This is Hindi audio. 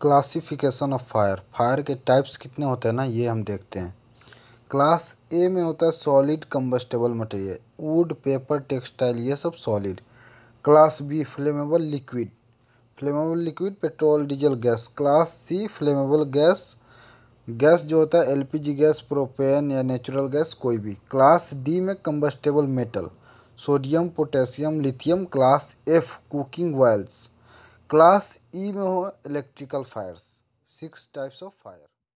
क्लासिफिकेशन ऑफ फायर फायर के टाइप्स कितने होते हैं ना ये हम देखते हैं क्लास ए में होता है solid combustible material wood paper textile ये सब solid class B flammable liquid flammable liquid petrol diesel gas class C flammable gas gas जो होता है एलपीजी गैस प्रोपेन या नेचुरल गैस कोई भी क्लास डी में combustible metal sodium potassium lithium class F cooking oils class E हो electrical fires six types of fire